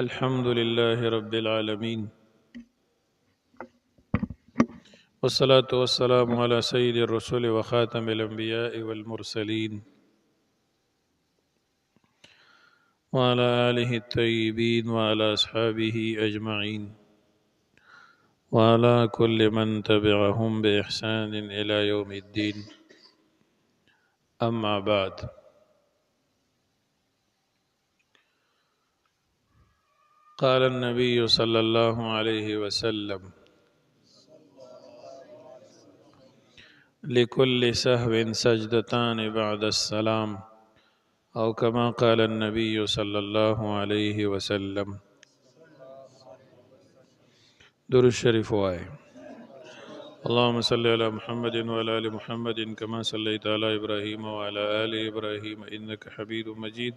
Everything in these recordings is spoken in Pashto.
الحمد لله رب العالمين والصلاة والسلام على سيد الرسل وخاتم الأنبياء والمرسلين وعلى آله الطيبين وعلى أصحابه أجمعين وعلى كل من تبعهم بإحسان إلى يوم الدين أما بعد قال النبي صلى الله عليه وسلم لكل سهو سجدتان بعد السلام أو كما قال النبي صلى الله عليه وسلم در الشريف وآي اللهم صل على محمد وعلى آل محمد كما صليت على إبراهيم وعلى آل إبراهيم إنك حميد مجيد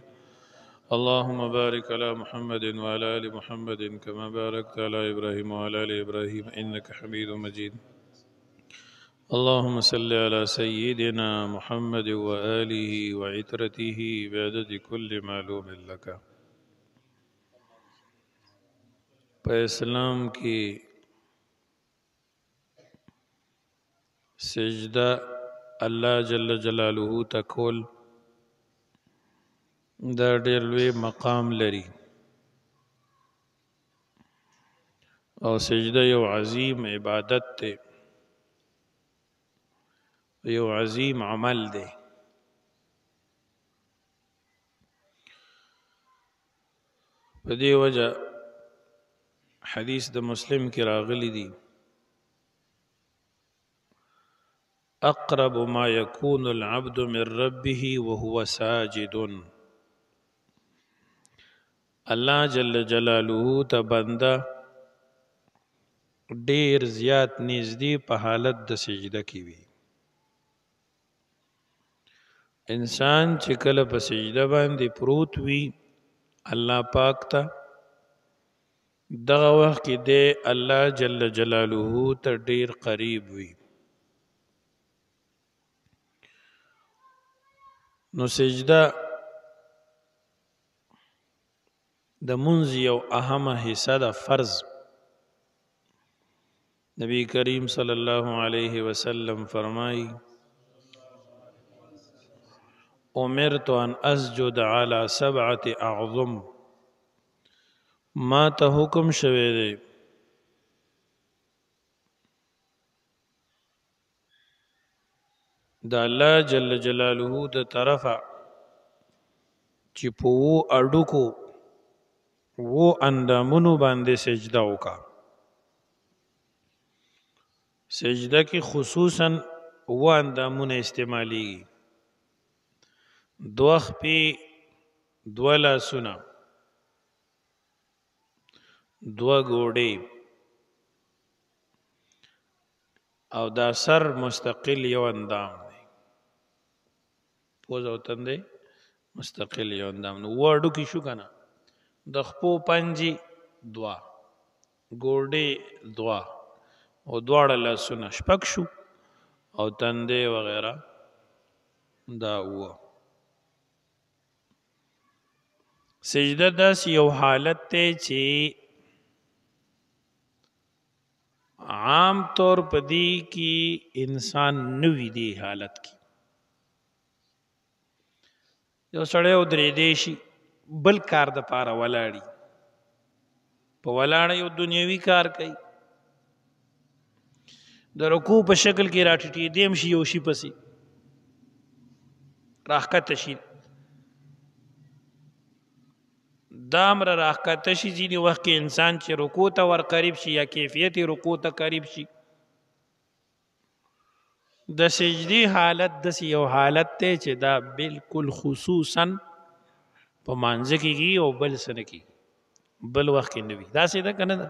اللهم بارك على محمد وعلى آل محمد كما باركت على إبراهيم وعلى آل إبراهيم إنك حميد مجيد اللهم صل على سيدنا محمد وآله وعترته بعدد كل معلوم لك په اسلام کې سجده الله جل جلاله تکول کول دا ډېر لوی مقام لري او سجده یو عظیم عبادت دی یو عظیم عمل دی په دې وجه حدیث د مسلم کې راغلی دی اقرب ما يكون العبد من ربه وهو ساجد الله جل جلاله ته بنده ډیر زیات نږدې په حالت د سجده کې وي انسان چې کله په سجده باندې پروت وي الله پاک ته دغه وخت کې دی الله جل جلاله ته ډیر قریب وي نو سجده د منز یو اهمه حصہ د فرض نبی کریم صلی الله علیه وسلم فرمای امرت ان اسجد علی سبعه اعظم ما ته حکم شوه دی د الله جل جلاله د طرفه چې په اډو کو وو اندامونو باندې سجده وکا سجده کې خصوصا وو اندامونه استعمالي دوخ پی دولا سنا دو ګوډې او دا سر مستقل یو اندام دی پوز او تندې مستقل یو اندام نو وړو کې شو کنه د خپو پنجي دوا ګوډې دوا او دواړه لاسونه شپک شو او تندې وغیرہ دا و سجده داس یو حالت ته چې عام طور په دی کې انسان نوی دی حالت کې یو سړی او درې دی شي بل کار د پاره ولاړی په ولاړ یو دنیوي کار کوي د رکوع په شکل کې راټټې دیم شي یو شي پسي راحکت شي دام را راحکت شي ځینی وخت کې انسان چې رکوع ته ور قریب شي یا کیفیت رکوع ته قریب شي د سجدي حالت د یو حالت ته چې دا بالکل خصوصا په مانځ کېږي او بل سره کې بل وخت کې نوي دا سیده کنه ده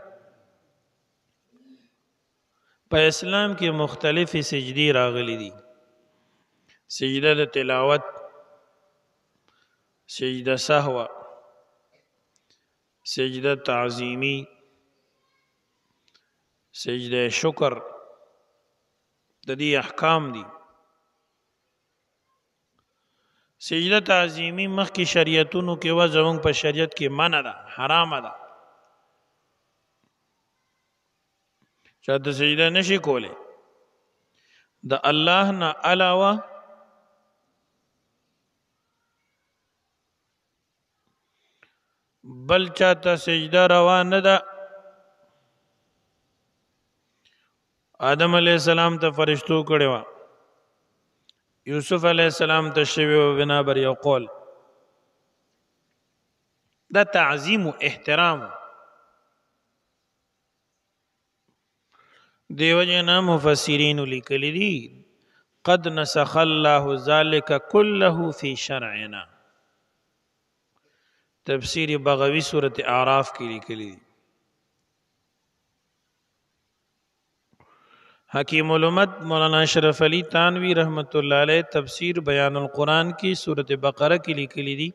په اسلام کې مختلفې سجدي راغلي دي سجده د تلاوت سجده سهو سجده تعظیمی سجده شکر د دې احکام دي سجده تعظیمی مخکې شریعتونو کې و زمونږ په شریعت کې منع ده حرام ده چاته سجده نشي کولی د الله نه علاوه بل چاته سجده روا نه ده آدم علیہ السلام ته فرشتو کړي وا یوسف علی السلام ته شوی او بنا بر یو قول دا تعظیم او احترام دیو جنا مفسرین لیکلی دي قد نسخ الله ذلك كله في شرعنا تفسیر بغوی سورۃ اعراف کې لیکلی دي حکیم الامت مولانا اشرف علی تانوی رحمت اللہ علیہ تفسیر بیان القرآن کی صورت بقرہ کی لیکلی دی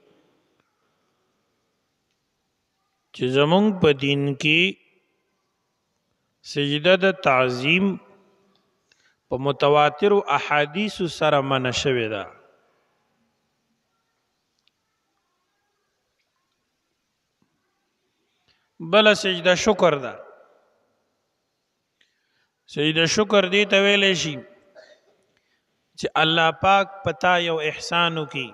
چې زمونږ په دین کې سجده د تعظیم په متواتر او احادیث سره منع شوې ده بل سجده شکر ده سید شکر دی ته ویل شي چې الله پاک پتا یو احسانو کی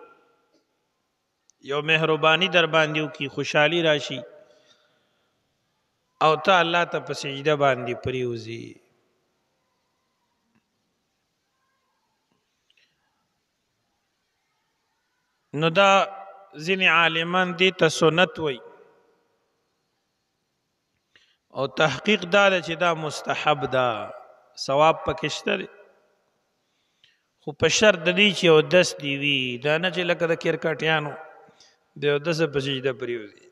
یو مهرباني در باندې کی خوشحالي راشي او ته الله ته په سجده باندې پریوزي نو دا ځین عالمان دي ته سنت وایي او تحقیق دا چې دا مستحب دا ثواب پکشته دی خو په شر د دی چې او دس دی وي دا نه چې لکه د کرکټیانو د او دس په سجده پریوزي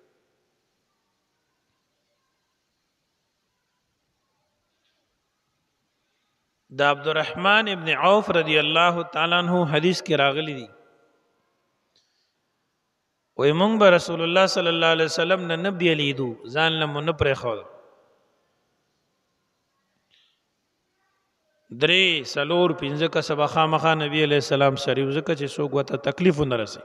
د عبدالرحمن ابن عوف رضی الله تعالی عنہ حدیث کې راغلی دی وې مونږ به رسول الله صلی الله علیه وسلم نه نبی لیدو ځان له مونږ پرې خور درې سلور پنځه کسبه خامخا نبی علی السلام سره وزکه چې سوګ وته تکلیف نه رسي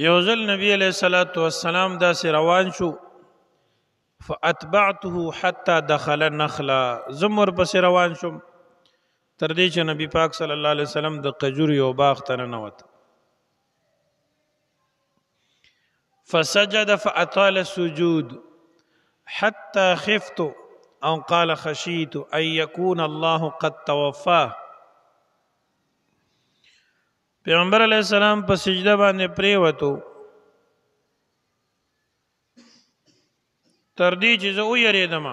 یو ځل نبی علیہ الصلات والسلام دا سي روان شو فاتبعته حتى دخل النخله زمر پس روان شم تر دې چې نبی پاک صلی الله علیه وسلم د قجور یو باغ ته ننوت فسجد فاطال السجود حتى خفت او قال خشيت ان يكون الله قد توفاه پیغمبر علی السلام په سجده باندې پریوتو تر دې چې زه ویریدم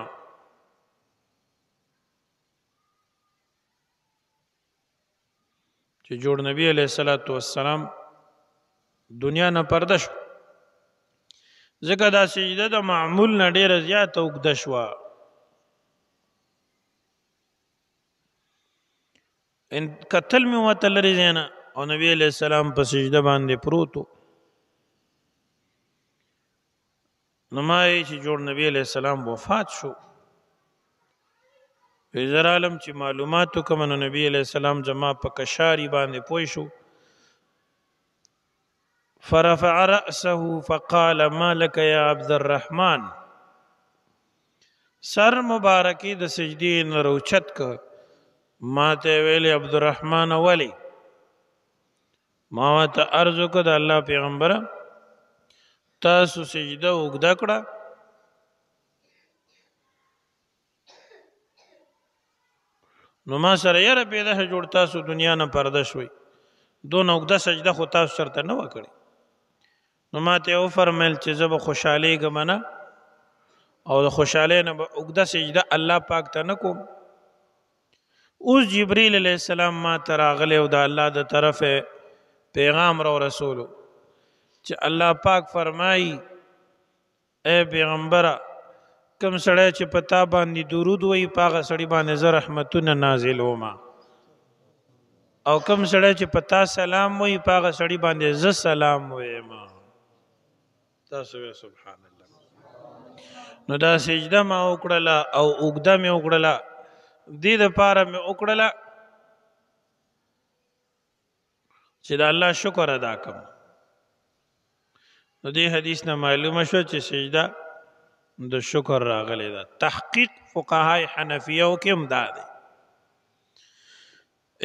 چې جوړ نبی علی صلوات و سلام دنیا نه پردش ځکه دا سجده د معمول نه ډیره زیاته وګد شوه ان قتل می وته لري زینا او نبی علیہ السلام په سجده باندې پروتو نمای چې جوړ نبی علیہ السلام وفات شو وزر عالم چې معلوماتو کوم نو نبی علیہ السلام جما په کشاری باندې پوي شو فرفع رأسه فقال ما لك يا عبد الرحمن سر مبارکی د سجدین روچت ک ما ته ویل عبد الرحمن ولی ما ته ارز وکړه د الله پیغمبر تاسو سجده وګدا کړه نو ما سره یاره پیدا شه جوړ تاسو دنیا نه پرده شوي دون اوګه سجده خو تاسو شرط نه وکړي نو ما ته او فرمایل چې زه به خوشحالي کوم نه او د خوشحالي نه به اوګه سجده الله پاک ته نه کوم اوس جبرئیل علی السلام ما تراغله او د الله د طرفه پیغام را رسولو چې الله پاک فرمایي اے پیغمبره کم سړی چې پتا باندې درود وای پاغه سړی باندې زر رحمتونه نازل وما او کم سړی چې پتا سلام وای پاغه سړی باندې ز سلام وایم تاسو سبحان الله نو دا سجده ما وکړه او وګدا مې وکړه دې د پاره مې وکړه چې د الله شکر ادا کوم نو دې حدیث نه معلومه شو چې سجده د شکر راغلی ده تحقیق فقهای حنفیه کې هم ده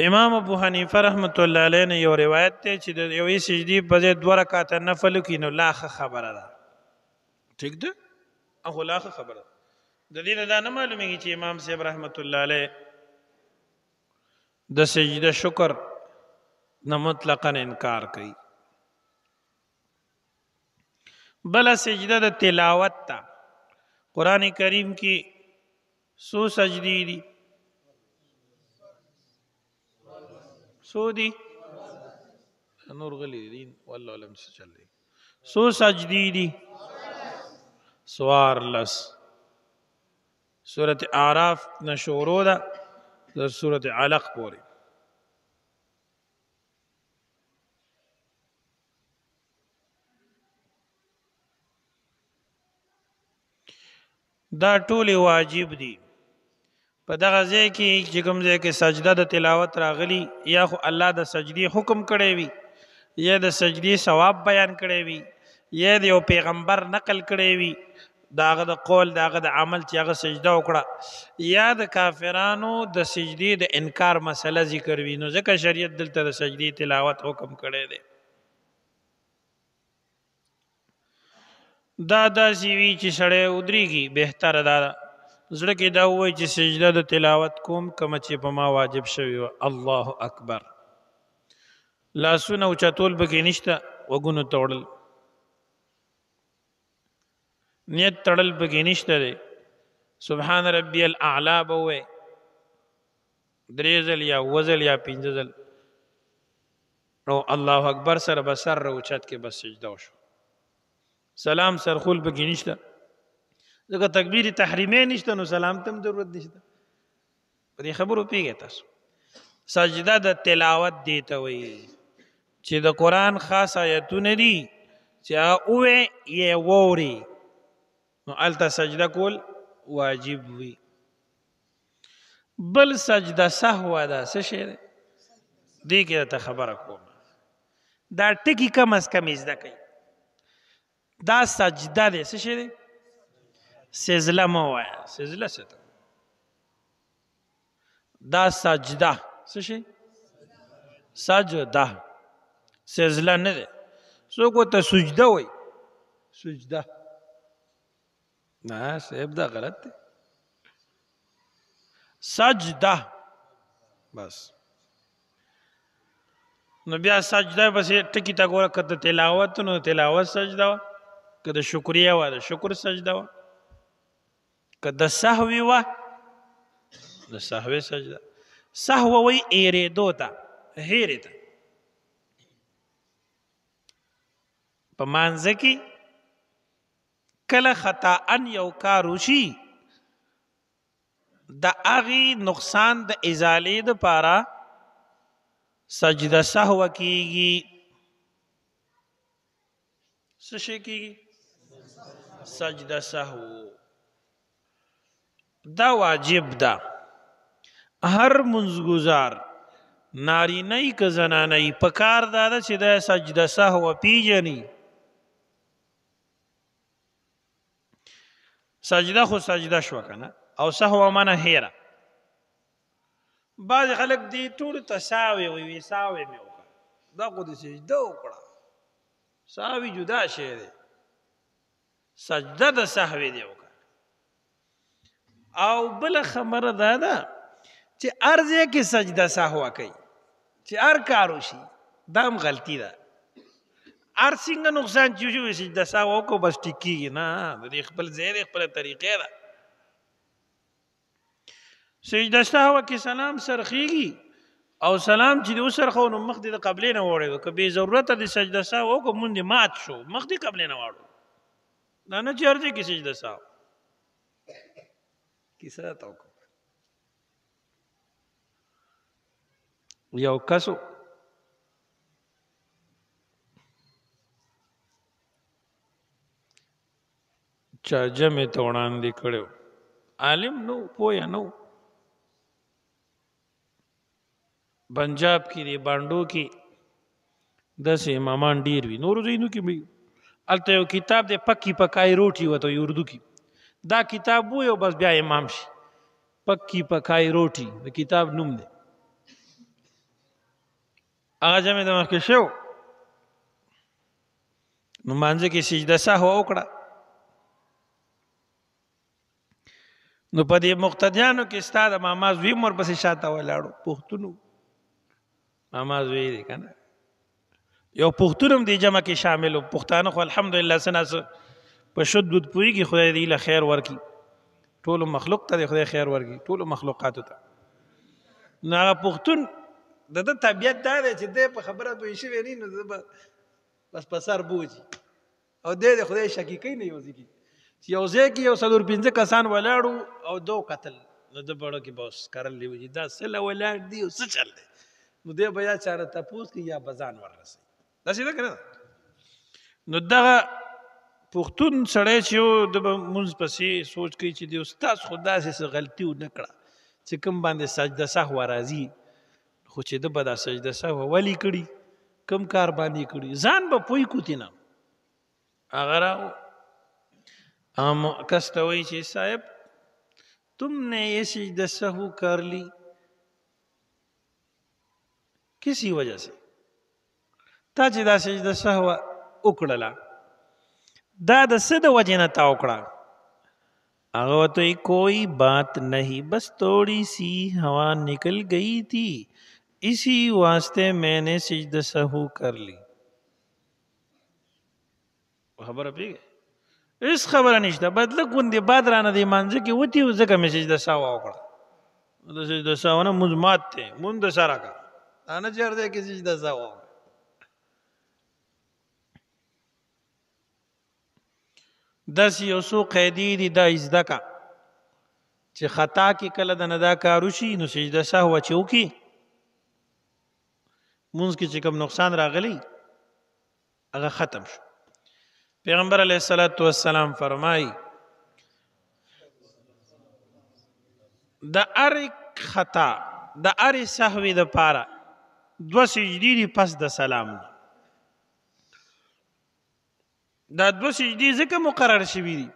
امام ابو حنیفه رحمت الله علیه نه یو روایت ته چې د یوې سجدي په ځای دوه رکعات نفل کینو لاخه خبره ده ٹھیک ده هغه لاخه خبره د دې نه دا نه معلومیږي چې امام صاحب رحمت الله علیه د سجده شکر نه مطلقاً انکار کوي بل سجده د تلاوت تا قران کریم کې سو سجدي دي سو دي نور غلي دي والله لم چل دي سو سجدي دي سوار لس سورت اعراف نشورو ده د سورت علق پوری دا ټول واجب دي په دغه ځای کې چې کوم ځای کې سجده د تلاوت راغلی یا خو الله د سجدي حکم کړی وي یا د سجدي ثواب بیان کړی وي یا د یو پیغمبر نقل کړی وي داغه د قول داغه د عمل چې هغه سجده وکړه یا د کافرانو د سجدي د انکار مسله ذکر وی نو ځکه شریعت دلته د سجدي تلاوت حکم کړی دی دا داسې وي چې سړی ودرېږي بهتره دا زړه کې دا وایي چې سجده د تلاوت کوم کومه چې په ما واجب شوی و الله اکبر لاسونه اوچتول پکې نشته وګونو توړل نیت تړل پکې نشته دی سبحان ربی الاعلا بوې دریزل یا وزل یا پینځزل نو الله اکبر سره بسر اوچت کې بس سجده وشو سلام سرخول پکې نشته ځکه تکبیر تحریمه نشته نو سلام تم ضرورت نشته په دې خبرو پیږه تاسو سجده د تلاوت دیته وي چې د قران خاص آیتونه دي چې او یې ووري نو الته سجده کول واجب وي بل سجده سهو ده څه شی دی دې کې ته خبره کوم دا ټکی کم از کم زده کوي دا سجده ده څه شي دی سجله مو وایي سجله څه ده دا سجده څه شي سجده سجله نه ده څوک ته سجده وایي سجده نه صاحب دا غلط دی سجده بس نو بیا سجده بس ټکی تا ګوره کته تلاوت نو تلاوت سجده که د شکریه و د شکر سجده و که د سهوی و د سهوی سجده سهو وی ایریدو تا هیری تا په مانځه کې کله خطا ان یو کار وشي د اغي نقصان د ازالې د پاره سجده سهو کیږي سشي کیږي سجده سهو دا واجب ده هر منزګزار نارینه که زنانه په کار داده چې د سجده سهو پیجنی سجده خو سجده شو کنه او سهو منه هیره بعض خلک دی ټول تساوی وي وي ساوی مې وکړه دا خو د سجده وکړه ساوی جدا شی دی سجده د سهوی دی وکړه او بل خبره ده ده چې ارزه کې سجده سهوا کوي چې ار کار وشي دام غلطی ده ار څنګه نقصان چې شو سجده سهوا کو بس ټکیږي نه د خپل زیر خپل طریقې ده سجده سهوا کې سلام سرخیږي او سلام چې د سرخو نو مخ دې قبلې نه وړي کبي ضرورت دې سجده سهوا کو مونږ مات شو مخ دې قبلې نه وړو Nana çağıracak ki secde sağ. Ki secde oku. یو کسو چا جمع ته وړاندې کړو عالم نو پویا نو پنجاب کې دی بانډو کې داسې امامان ډیر وي نورو ځایونو کې الته یو کتاب د پکی پکای روټي وته اردو کې دا کتاب وو یو بس بیا امام شي پکی پکای روټي د کتاب نوم دی هغه جمع د مخکې شو نو مانځه کې سجده سهو وکړه نو په دې مقتدیانو کې استاد ماماز وی مر پسې شاته ولاړو پښتونو ماماز وی دی کنه یو پښتونم دی جمع کې شامل پښتانه خو الحمدلله سناس په شد بود پوری کې خدای دې له خیر ورکی ټول مخلوق ته خدای خیر ورکی ټول مخلوقات ته نه پښتون د د طبيعت دا دی چې د په خبره دوی شي ویني نو بس په سر بوجي او دې خدای شکیکې نه یوځي کی چې یو ځای کې یو څلور پنځه کسان ولاړو او دو قتل نو د بڑو کې بوس کارل دی دا سل ولاړ دی او څه چل دی نو دې بیا چاره تاسو کې یا بزان ورسي دا څه ده کنه نو دا پښتون سړی چې یو د مونږ پسې سوچ کوي چې دی استاد خدا سه غلطي و نکړه چې کوم باندې سجده سهو راځي خو چې د بدا سجده سهو ولی کړي کم کار باندې کړي ځان به پوي کوتینه اگر ام کس ته وایي چې صاحب تم نے یہ سجدہ سہو کر لی کسی وجہ سے تا چې دا سجده سهو وکړه دا د څه د وجنه تا وکړه هغه تو کوئی بات نہیں بس تھوڑی سی ہوا نکل گئی تھی اسی واسطے میں نے سجد سہو کر لی خبر پیږه اس خبره نشته بدله ګوندې باد را نه دی مانځه کې وتی ځکه مې سجده ساو وکړه د سجده ساو نه مزمات ته مونږ سره کا انا چیرته کې سجده ساو د یو سو قیدی دی دا ازدکا چې خطا کې کله د ندا کارو شي نو سجده سهو چې وکي مونږ کې چې کوم نقصان راغلی هغه ختم شو پیغمبر علیه الصلاۃ والسلام فرمای د ار خطا د ار سهوی د پاره دو سجدی دی پس د سلام دی دا دو سجدي ځکه مقرر شوي دي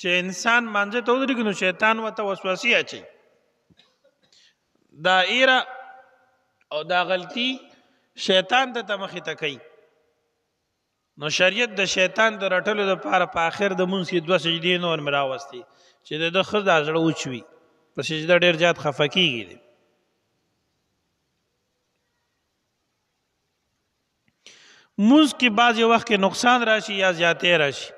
چې انسان مانځه ته ودرېږي نو شیطان وته وسوسه اچي دا ایره او دا غلطي شیطان ته مخې ته کوي نو شریعت د شیطان د رټلو لپاره په آخر د مونږ کې دوه سجدي نور مراوستي چې د خدای زړه وچوي په سجده ډیر زیات خفقيږي موز کې بعض وخت کې نقصان راشي یا زیاتې راشي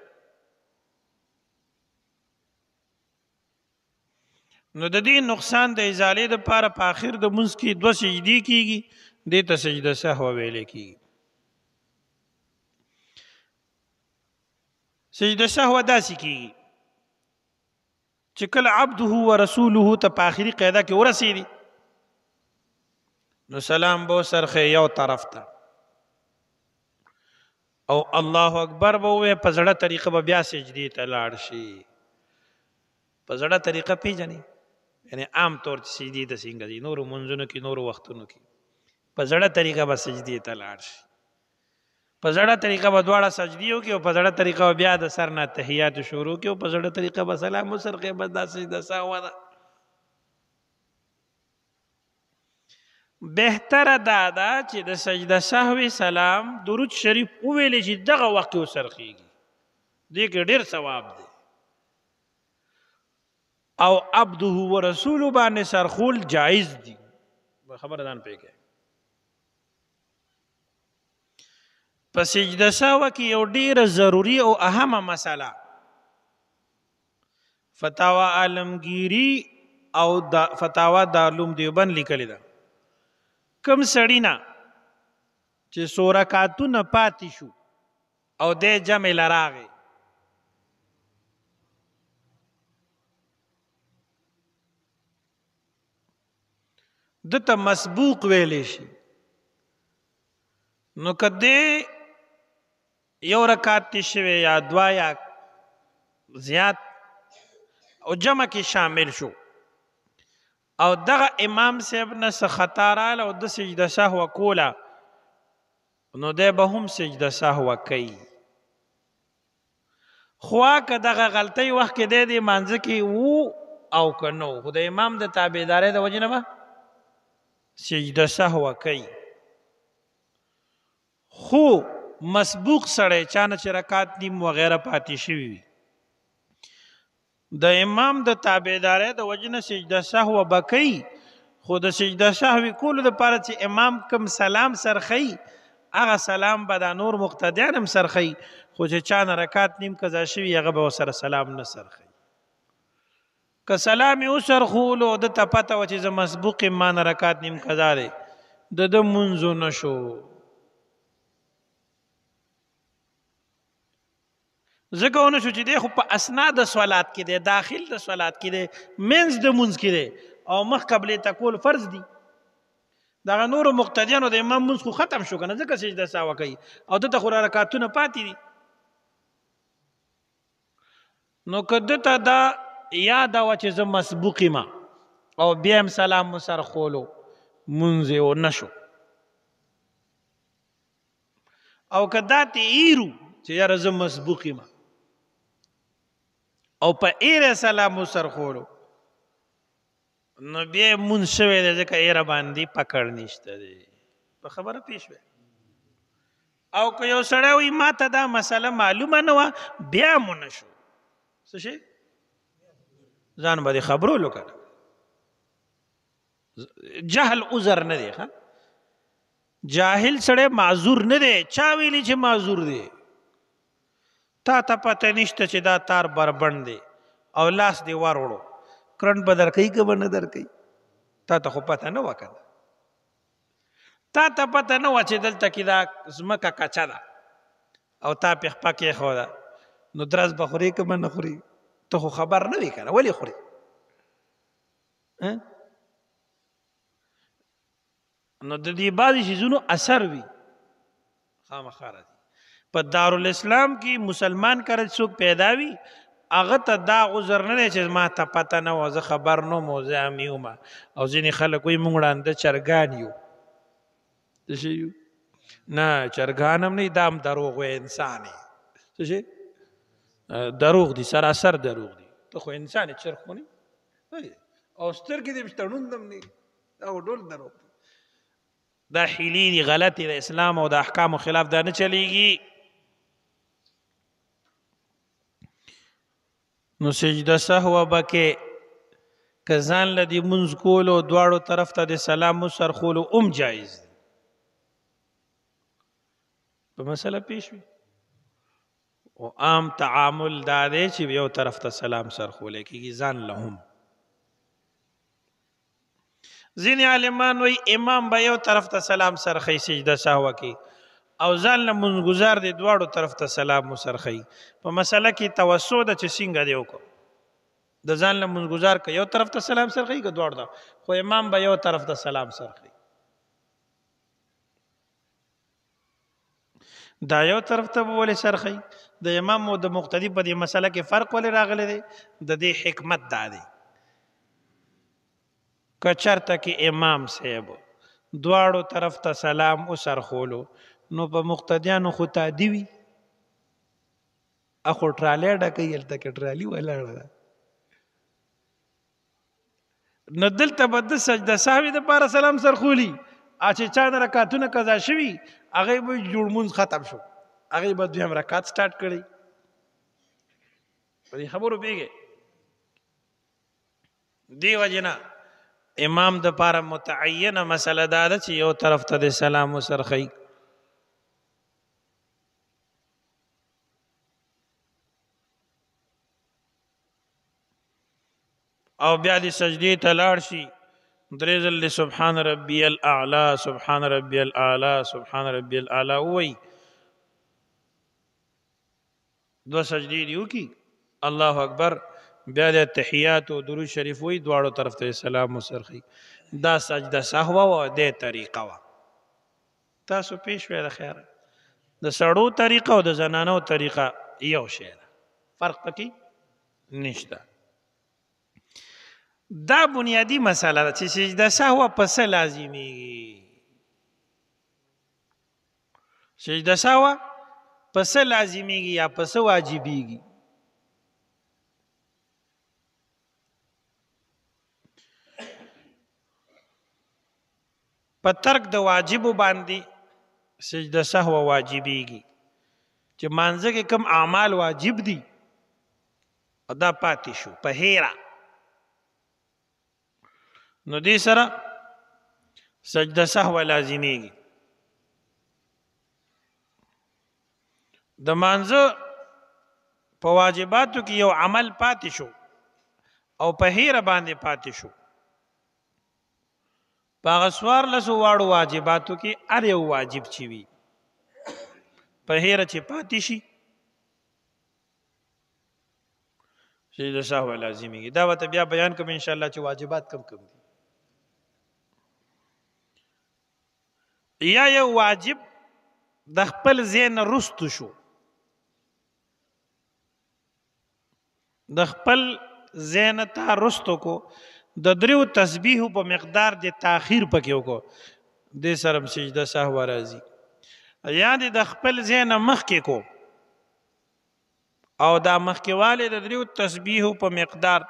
نو د دې نقصان د ازالې د لپاره په اخر د موز کې دوه سجدي کیږي د ته سجده سهو ویل کیږي سجده سهو داسې کیږي چې کله عبده و رسوله ته په اخري قاعده کې ورسېږي نو سلام بو سرخه یو طرف ته او الله اکبر به وې په زړه طریقه به بیا سجدي ته لاړ شي په زړه طریقه پیژنې یعنی عام طور چې سجدي ته څنګه دي نور منځونو کې نور وختونو کې په زړه طریقه به سجدي ته لاړ شي په زړه طریقه به دواړه سجدي وکي او په زړه طریقه بیا د سر نه تحیات شروع کړي او په زړه طریقه به سلام وسرغه به داسې د ساوه بهتره دا ده چې د سجده سهوي سلام درود شریف وویل چې دغه وخت وسرخیږي دې کې ډېر ثواب دی او عبده ورسول باندې سرخول جایز دی خبر دان پېږه پس سجده سهو کې یو ډېر ضروری او اهمه مسله فتاوا عالمگیری او دا فتاوا دارالعلوم دیوبند لیکل ده کم سړی نه چې سورکاتو نه پاتې شو او د جمع لراغه دته مسبوق ویلې شي نو کده یو رکعت شوه یا دوا یا زیات او جمع کې شامل شو او دغه امام صاحب نه څه خطا رااله او د سجده سهو کوله نو دی به هم سجده سهو کوي خوا که دغه غلطۍ وخت کې دی د مانځه کې وو او که نو خو د امام د تابعدارۍ د وجې نه به سجده سهو کوي خو مسبوق سړی چانه چې رکات نیم وغیره پاتې شوی وي د امام د تابعداري د وجنه سجده سهو بکی خو د سجده سهو کول د پاره چې امام کم سلام سرخی هغه سلام به د نور مقتدیان هم سرخی خو چې چانه رکات نیم قضا شوی هغه به سره سلام نه سرخی که سلام یو سرخولو د تپته و چې مزبوق ما نه رکات نیم قضا دی د د منځو نشو زګونه شو چې دی خو په اسناد سوالات کې دی داخل د سوالات کې دی مینز د مونږ کې دی او مخ قبلې تکول فرض دی دا نور مقتدیانو د امام مونږ خو ختم شو کنه ځکه سجده ساوه کوي او دته خو رکعاتونه پاتې دي نو کده ته دا یاد او چې زه مسبوق ما او بیا هم سلام سر خولو مونږ یې نشو او کدا ته ایرو چې یاره زه مسبوق ما او په ایره سلام سر خورو نو بیا مون شوی د ځکه ایره باندې پکړ نشته دی په خبره پیښه او که یو سړی وي ما ته دا مسله معلومه نه وه بیا مون شو څه شي ځان باندې خبرو لکه جهل عذر نه دی ښا جاهل سړی معذور نه دی چا ویلی چې معذور دی تا ته پته نشته چې دا تار بربند دی او لاس دی وروړو کرنٹ به در کوي که به نه در کوي تا ته خو پته نه وکړه تا ته پته نه و چې دلته کې دا زمکه کچا ده او تا پخ پکې خو ده نو درس به خوري که به نه خوري ته خو خبر نه وي کنه ولې خوري نو د دې بعضې شیزونو اثر وي خامخا راځي په دارالاسلام کې مسلمان کرد څوک پیداوي هغه ته دا عذر نه چې ما ته پته نه وزه خبر نو موزه میوم او ځینې خلک وي مونږ وړاندې چرګان یو څه یو نه چرګان هم نه دام دروغ وي انسان څه شي دروغ دي سراسر دروغ دي ته خو انسان چرخونی او سترګې دې بشتړون دم نه دا ډول دروغ دا حیلی دی غلطی د اسلام او د احکام خلاف دا نه چلیږي نو سجده سهو بکې کزان لدی منز کول او دواړو طرف ته د سلام سر خول اوم جایز په مسله پیښوي او عام تعامل دا دی چې یو طرف ته سلام سر خول کېږي ځان لهم ځینې عالمان وای امام به یو طرف ته سلام سر خې سجده سهو کې او ځان له منګزار دی دواړو طرف ته سلام وسرخی په مسله کې توسو د چې څنګه دی وکړو د ځان له منګزار ک یو طرف ته سلام سرخی ک دواړو دا خو امام به یو طرف ته سلام سرخی دا یو طرف ته ولې سرخی د امام او د مقتدی په دې مسله کې فرق ولې راغلی دی د دې حکمت دا دی کچرته کې امام صاحب دواړو طرف ته سلام وسرخولو نو په مقتدیانو خو تادی وي اخو ټرالی ډکې هلته کې ټرالي ولاړه ده نو دلته به د سجده ساوي دپاره سلام سرخولي چې چا نه رکاتونه قضا شوي هغې به جوړمونځ ختم شو هغې به دویم رکات سټارټ کړی په دې خبرو پیږي دی وجنه امام د پاره متعینه مسله دا ده چې یو طرف ته د سلام وسرخی او بیا د سجدي ته لاړ شي درې ځل سبحان ربي الاعلى سبحان ربي الاعلى سبحان ربي الاعلى وای دو سجدي دیو کی الله اکبر بیا د تحیات او درود شریف وی دواړو طرف ته سلام وسرخي دا سجده سهوا او د طریقه وا تاسو پیش وره خیر د سړو طریقه او د زنانو طریقه یو شی فرق پکې نشته دا بنیادی مسله ده چې سجده سهو په څه لازمیږي سجده سهو په څه لازمیږي یا په څه واجبېږي په ترک د واجبو باندې سجده سهو واجبېږي چې مانځه کې کم اعمال واجب دي ادا پاتې شو په هیره نو دې سره سجده سهو لازمیږي د مانزه په واجباتو کې یو عمل پاتې شو او په هیر باندې پاتې شو پاغسوار لسو واړو واجباتو کې ار یو واجب چی وی په هیر چې پاتې شي سجده سهو لازمیږي دا وته بیا بیان کوم ان شاء الله چې واجبات کم کم دي یا یو واجب د خپل ذهن رستو شو د خپل ذهن ته رستو کو د دریو تسبیح په مقدار د تاخير پکې وکړو د سرم سجده سهو راځي یا د خپل ذهن مخ کې کو او دا مخ کې والي د دریو تسبیح په مقدار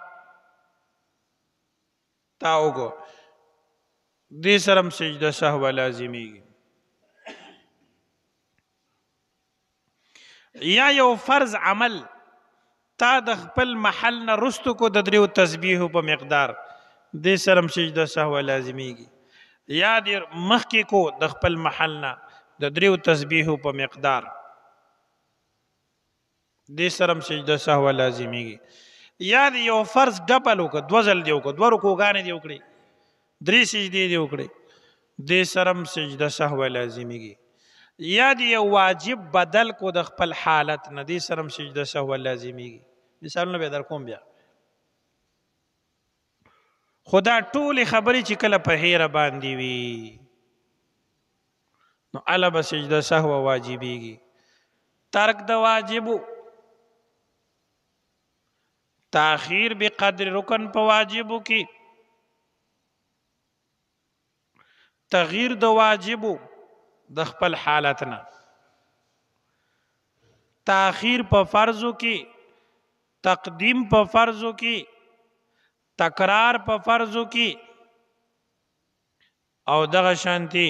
تا وګو دې سره هم سجده سهو لازمیږي یا یو فرض عمل تا د خپل محل نه رستو کو د دریو تسبیح په مقدار دې سره هم سجده سهو لازمیږي یا دې مخکې کو د خپل محل نه د دریو تسبیح په مقدار دې سره هم سجده سهو لازمیږي یا یو فرض ډبل وک دوزل دیو کو دوه رکوګانې دیو کړی درې سجدي دی وکړي د سرم سجده سهو لازمیږي یا دی واجب بدل کو د خپل حالت نه دی سرم سجده سهو لازمیږي مثالونه به در کوم بیا خدا ټول خبرې چې کله په هیره باندې وي نو الا به سجده سهو واجبېږي ترک د واجبو تاخير بقدر رکن په واجبو کې تغییر د واجبو د خپل حالت نه تاخير په فرضو کې تقدیم په فرضو کې تکرار په فرضو کې او دغه شانتي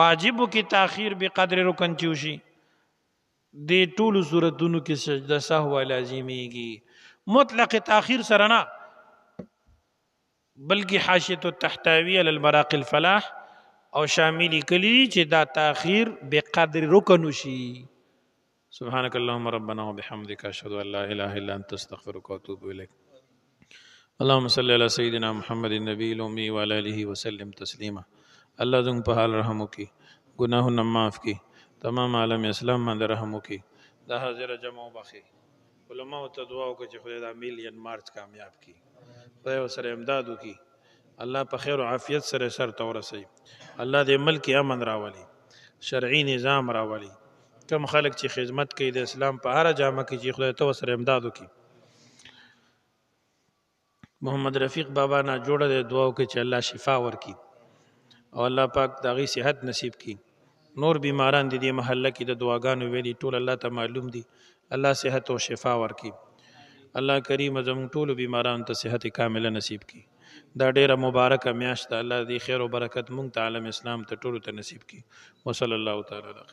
واجبو کې تاخير به قدر رکن چوشي د ټولو صورتونو کې سجده سهو لازميږي مطلق تاخير سره نه بلکې حاشیه التحتاوی علی المراق الفلاح او شاملی کلی چې دا تاخير به قدر رکن شي سبحانك اللهم ربنا وبحمدك اشهد ان لا اله الا انت استغفرك واتوب اليك اللهم صل على سيدنا محمد النبي الامي وعلى اله وسلم تسلیما الله زموږ په حال رحم وکي ګناهونه معاف کړي تمام عالم اسلام باندې رحم وکي دا حاضر جمع وبخي علماء ته دعا وکړي چې خدای دا میلیون مارچ کامیاب کړي خدای سره امداد وکي الله په خیر او عافیت سره سر تورسي الله دې ملک امن راولي شرعي نظام راولي کم خلک چې خدمت کوي د اسلام په هر جامه کې چې خدای ته سره امداد وکي محمد رفیق بابا نه جوړه د دعاو کې چې الله شفا ورکي او الله پاک دغه صحت نصیب کړي نور بیماران د دې محله کې د دعاګانو ویلي ټول الله ته معلوم دي الله صحت او شفا ورکړي الله کریم زموږ ټولو بیمارانو ته صحت کامله نصیب کړي دا ډیره مبارکه میاشت ده الله دې خیر او برکت مونږ ته عالم اسلام ته ټولو ته نصیب کړي وصلی الله تعالی علیه